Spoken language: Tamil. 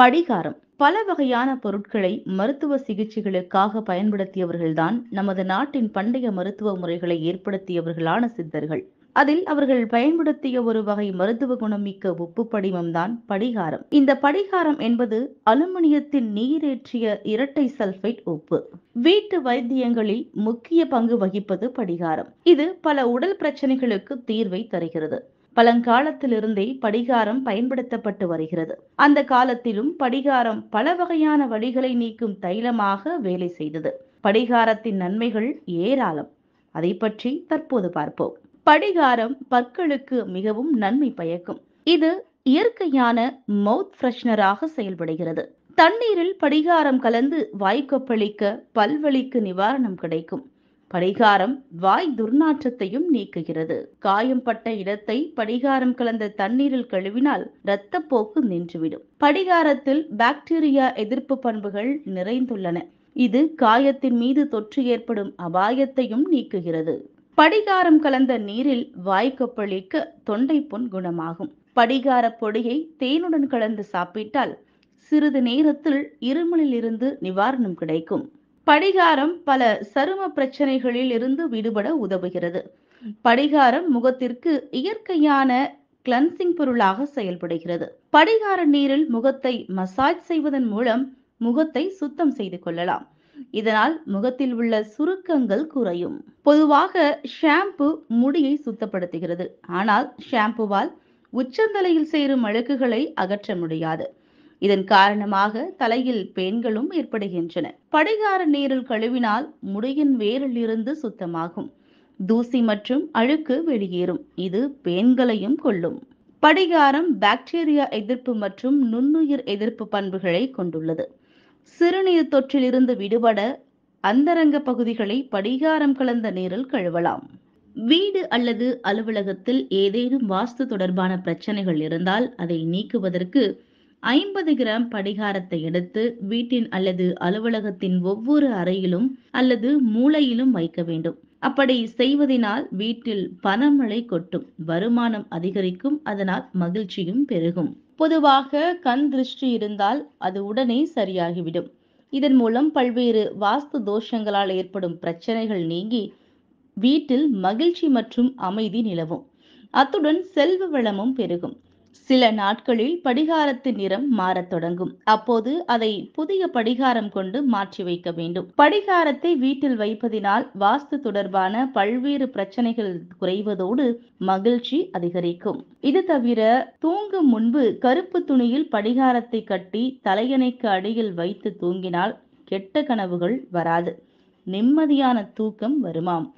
படிகாரம் பல வகையான பொருட்களை மருத்துவ சிகிச்சைகளுக்காக பயன்படுத்தியவர்கள்தான் நமது நாட்டின் பண்டைய மருத்துவ முறைகளை ஏற்படுத்தியவர்களான சித்தர்கள் அதில் அவர்கள் பயன்படுத்திய ஒரு வகை மருத்துவ குணமிக்க உப்பு படிமம்தான் படிகாரம் இந்த படிகாரம் என்பது அலுமினியத்தின் நீரேற்றிய இரட்டை சல்பைட் உப்பு வீட்டு வைத்தியங்களில் முக்கிய பங்கு வகிப்பது படிகாரம் இது பல உடல் பிரச்சனைகளுக்கு தீர்வை தருகிறது பழங்காலத்திலிருந்தே படிகாரம் பயன்படுத்தப்பட்டு வருகிறது அந்த காலத்திலும் படிகாரம் பல வகையான வழிகளை நீக்கும் தைலமாக வேலை செய்தது படிகாரத்தின் நன்மைகள் ஏராளம் அதை பற்றி தற்போது பார்ப்போம் படிகாரம் பற்களுக்கு மிகவும் நன்மை பயக்கும் இது இயற்கையான மவுத் ஃப்ரெஷ்னராக செயல்படுகிறது தண்ணீரில் படிகாரம் கலந்து வாய்க்கொப்பளிக்க பல்வழிக்கு நிவாரணம் கிடைக்கும் படிகாரம் வாய் துர்நாற்றத்தையும் நீக்குகிறது காயம்பட்ட இடத்தை படிகாரம் கலந்த தண்ணீரில் கழுவினால் இரத்தப்போக்கு நின்றுவிடும் படிகாரத்தில் பாக்டீரியா எதிர்ப்பு பண்புகள் நிறைந்துள்ளன இது காயத்தின் மீது தொற்று ஏற்படும் அபாயத்தையும் நீக்குகிறது படிகாரம் கலந்த நீரில் வாய்க்கொப்பளிக்க தொண்டை புண் குணமாகும் படிகார பொடியை தேனுடன் கலந்து சாப்பிட்டால் சிறிது நேரத்தில் இருந்து நிவாரணம் கிடைக்கும் படிகாரம் பல சரும பிரச்சனைகளில் இருந்து விடுபட உதவுகிறது படிகாரம் முகத்திற்கு இயற்கையான கிளன்சிங் பொருளாக செயல்படுகிறது படிகார நீரில் முகத்தை மசாஜ் செய்வதன் மூலம் முகத்தை சுத்தம் செய்து கொள்ளலாம் இதனால் முகத்தில் உள்ள சுருக்கங்கள் குறையும் பொதுவாக ஷாம்பு முடியை சுத்தப்படுத்துகிறது ஆனால் ஷாம்புவால் உச்சந்தலையில் சேரும் அழுக்குகளை அகற்ற முடியாது இதன் காரணமாக தலையில் பேன்களும் ஏற்படுகின்றன படிகார நீரில் கழுவினால் முடியின் இருந்து சுத்தமாகும் தூசி மற்றும் அழுக்கு வெளியேறும் இது பேன்களையும் கொள்ளும் படிகாரம் பாக்டீரியா எதிர்ப்பு மற்றும் நுண்ணுயிர் எதிர்ப்பு பண்புகளை கொண்டுள்ளது சிறுநீர் தொற்றிலிருந்து விடுபட அந்தரங்க பகுதிகளை படிகாரம் கலந்த நீரில் கழுவலாம் வீடு அல்லது அலுவலகத்தில் ஏதேனும் வாஸ்து தொடர்பான பிரச்சனைகள் இருந்தால் அதை நீக்குவதற்கு ஐம்பது கிராம் படிகாரத்தை எடுத்து வீட்டின் அல்லது அலுவலகத்தின் ஒவ்வொரு அறையிலும் அல்லது மூளையிலும் வைக்க வேண்டும் அப்படி செய்வதனால் வீட்டில் பணமழை கொட்டும் வருமானம் அதிகரிக்கும் அதனால் மகிழ்ச்சியும் பெருகும் பொதுவாக கண் திருஷ்டி இருந்தால் அது உடனே சரியாகிவிடும் இதன் மூலம் பல்வேறு வாஸ்து தோஷங்களால் ஏற்படும் பிரச்சனைகள் நீங்கி வீட்டில் மகிழ்ச்சி மற்றும் அமைதி நிலவும் அத்துடன் செல்வ வளமும் பெருகும் சில நாட்களில் படிகாரத்து நிறம் மாறத் தொடங்கும் அப்போது அதை புதிய படிகாரம் கொண்டு மாற்றி வைக்க வேண்டும் படிகாரத்தை வீட்டில் வைப்பதினால் வாஸ்து தொடர்பான பல்வேறு பிரச்சனைகள் குறைவதோடு மகிழ்ச்சி அதிகரிக்கும் இது தவிர தூங்கும் முன்பு கருப்பு துணியில் படிகாரத்தை கட்டி தலையணைக்கு அடியில் வைத்து தூங்கினால் கெட்ட கனவுகள் வராது நிம்மதியான தூக்கம் வருமாம்